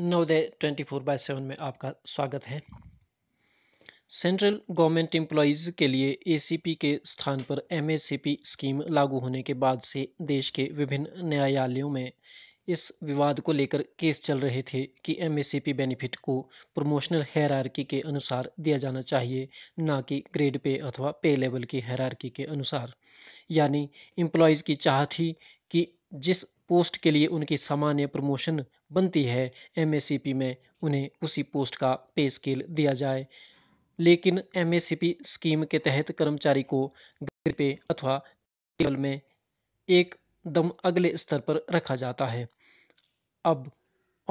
Navodaya twenty four by seven में आपका स्वागत है सेंट्रल गवर्नमेंट एम्प्लॉयज़ के लिए एसीपी के स्थान पर एमएसीपी स्कीम लागू होने के बाद से देश के विभिन्न न्यायालयों में इस विवाद को लेकर केस चल रहे थे कि एमएसीपी बेनिफिट को प्रमोशनल हैरारकी के अनुसार दिया जाना चाहिए ना कि ग्रेड पे अथवा पे लेवल की हैरारकी के अनुसार यानी एम्प्लॉयज़ की चाह थी कि जिस पोस्ट के लिए उनकी सामान्य प्रमोशन बनती है एम में उन्हें उसी पोस्ट का पे स्केल दिया जाए लेकिन एम स्कीम के तहत कर्मचारी को ग्रेड पे अथवा टेबल में एक दम अगले स्तर पर रखा जाता है अब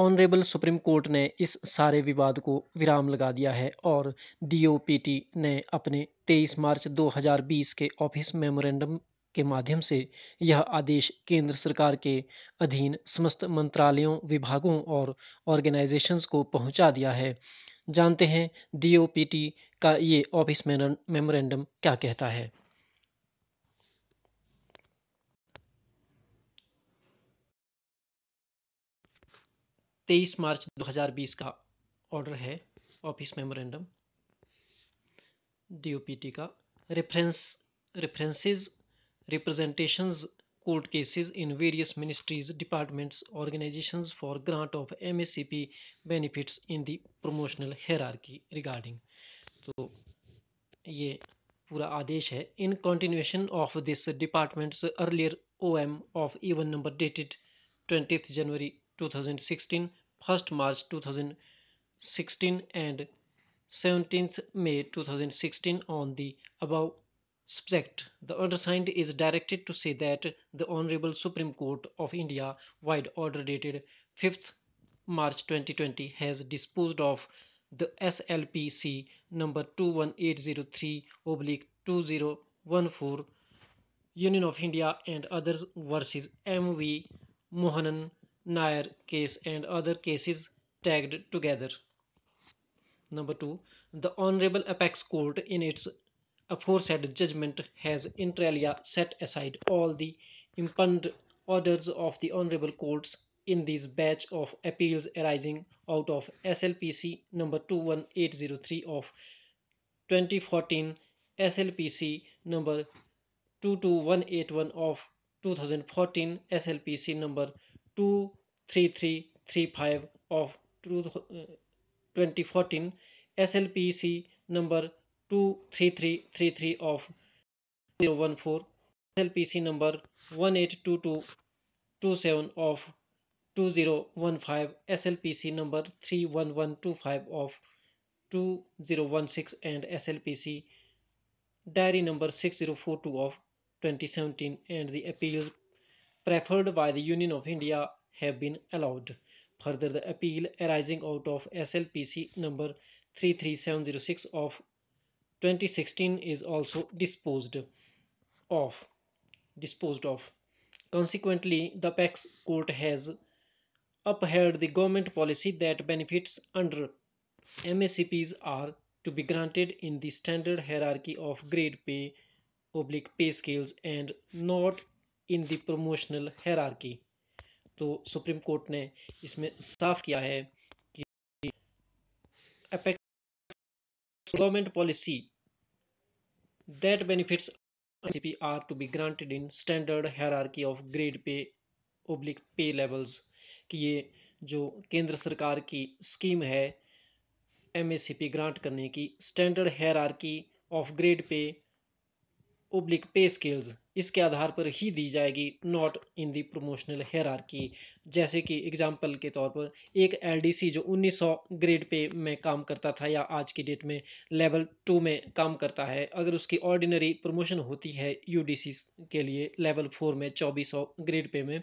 ऑनरेबल सुप्रीम कोर्ट ने इस सारे विवाद को विराम लगा दिया है और डीओपीटी ने अपने 23 मार्च 2020 के ऑफिस मेमोरेंडम के माध्यम से यह आदेश केंद्र सरकार के अधीन समस्त मंत्रालयों विभागों और ऑर्गेनाइजेशंस को पहुंचा दिया है जानते हैं डीओपीटी का ये ऑफिस मेमोरेंडम क्या कहता है तेईस मार्च 2020 का ऑर्डर है ऑफिस मेमोरेंडम डीओपीटी का reference references representations court cases in various ministries, departments, organizations for grant of MACP benefits in the promotional hierarchy regarding. तो ये पूरा आदेश है in continuation of this department's earlier OM of even number dated 20th January 2016 1st March 2016 and 17th May 2016 on the above Subject The undersigned is directed to say that the Honorable Supreme Court of India wide order dated 5th March 2020 has disposed of the SLPC number 21803 oblique 2014 Union of India and others versus MV Mohanan Nair case and other cases tagged together. Number 2. The Honorable Apex Court in its aforesaid judgment has inter alia set aside all the impugned orders of the honorable courts in this batch of appeals arising out of SLPC number 21803 of 2014 SLPC number 22181 of 2014 SLPC number 23335 of 2014 SLPC number 23333 of 014 SLPC number 182227 of 2015 SLPC number 31125 of 2016 and SLPC diary number 6042 of 2017 and the appeals preferred by the Union of India have been allowed. Further, the appeal arising out of SLPC number 33706 of 2016 is also disposed of disposed of consequently the pax court has upheld the government policy that benefits under MSCPs are to be granted in the standard hierarchy of grade pay public pay scales and not in the promotional hierarchy. तो supreme court ने इसमें साफ किया है government policy that benefits ICP are to be granted in standard hierarchy of grade pay oblique pay levels कि ये जो केंद्र सरकार की स्कीम है एम ग्रांट करने की standard hierarchy of grade pay oblique pay scales इसके आधार पर ही दी जाएगी नॉट इन दी प्रमोशनल की जैसे कि एग्जाम्पल के तौर पर एक एलडीसी जो 1900 ग्रेड पे में काम करता था या आज की डेट में लेवल टू में काम करता है अगर उसकी ऑर्डिनरी प्रमोशन होती है यूडीसी के लिए लेवल फोर में 2400 ग्रेड पे में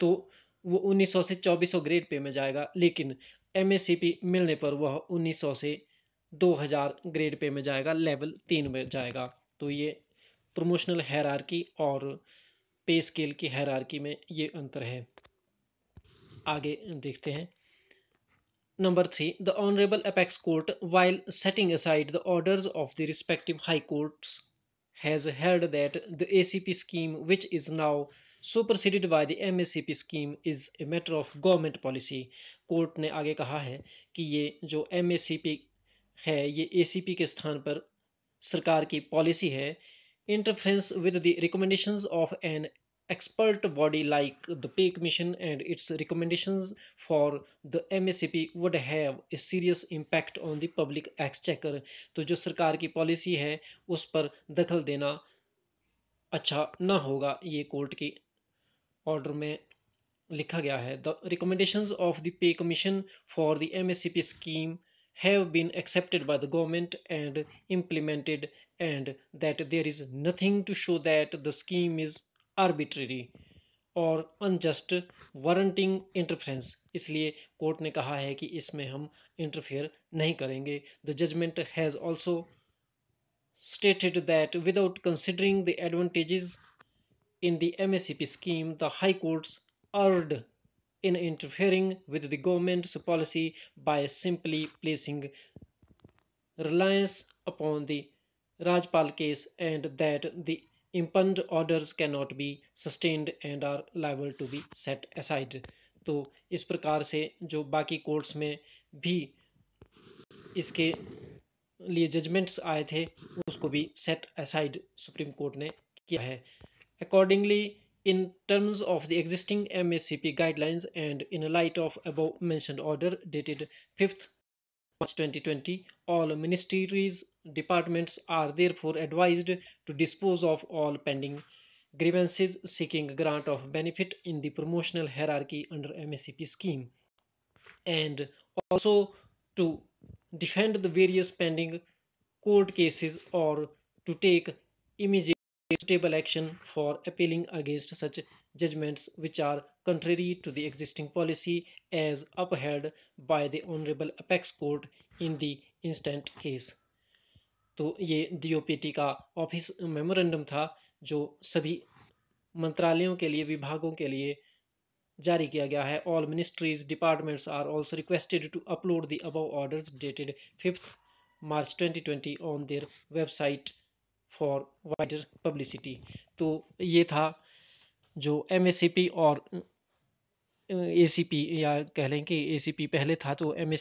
तो वो 1900 से 2400 ग्रेड पे में जाएगा लेकिन एम मिलने पर वह उन्नीस से 2000 ग्रेड पे में जाएगा लेवल तीन में जाएगा तो ये प्रमोशनल हैरारकी और पे स्केल की हैरारकी में ये अंतर है आगे देखते हैं number three the honourable apex court while setting aside the order of the respective high court has held that the A C P scheme which is now superseded by the M S C P scheme is a matter of government policy court ने आगे कहा है कि ये जो M S C P है ये ए C P के स्थान पर सरकार की पॉलिसी है interference with the recommendations of an expert body like the Pay Commission and its recommendations for the MACP would have a serious impact on the public exchequer to jo sarkar ki policy hai us par dakhal dena acha na hoga ye court ki order mein likha gaya hai the recommendations of the pay commission for the M scheme have been accepted by the government and implemented and that there is nothing to show that the scheme is arbitrary और unjust warranting interference इसलिए court ने कहा है कि इसमें हम interfere नहीं करेंगे The judgment has also stated that without considering the advantages in the MSCP scheme, the High Courts erred in interfering with the government's policy by simply placing reliance upon the Rajpal case and that the impugned orders cannot be sustained and are liable to be set aside तो इस प्रकार से जो बाकी courts में भी इसके लिए जजमेंट्स आए थे उसको भी सेट असाइड सुप्रीम कोर्ट ने किया है accordingly in terms of the existing MACP guidelines and in light of above mentioned order dated 5th March 2020, all ministries, departments are therefore advised to dispose of all pending grievances seeking grant of benefit in the promotional hierarchy under MACP scheme and also to defend the various pending court cases or to take immediate stable action for appealing against such judgments which are contrary to the existing policy as upheld by the Honorable Apex Court in the instant case. तो ये DOPT का office memorandum था जो सभी मंत्रालयों के लिए विभागों के लिए जारी किया गया है all ministries departments are also requested to upload the above orders dated fifth March 2020 on their website for wider publicity तो ये था जो एम और ए या कह लें कि ए पहले था तो एम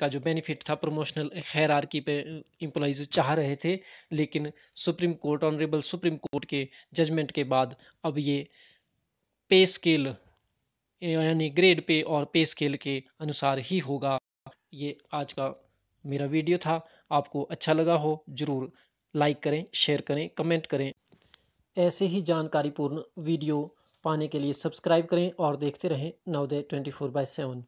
का जो बेनिफिट था प्रमोशनल की पे इम्प्लॉज चाह रहे थे लेकिन supreme court honourable supreme court के जजमेंट के बाद अब ये पे स्केल यानी ग्रेड पे और पे स्केल के अनुसार ही होगा ये आज का मेरा वीडियो था आपको अच्छा लगा हो ज़रूर लाइक करें शेयर करें कमेंट करें ऐसे ही जानकारीपूर्ण वीडियो पाने के लिए सब्सक्राइब करें और देखते रहें Navodaya twenty four by seven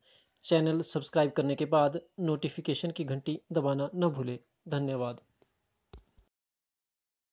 channel subscribe करने के बाद नोटिफिकेशन की घंटी दबाना न भूलें धन्यवाद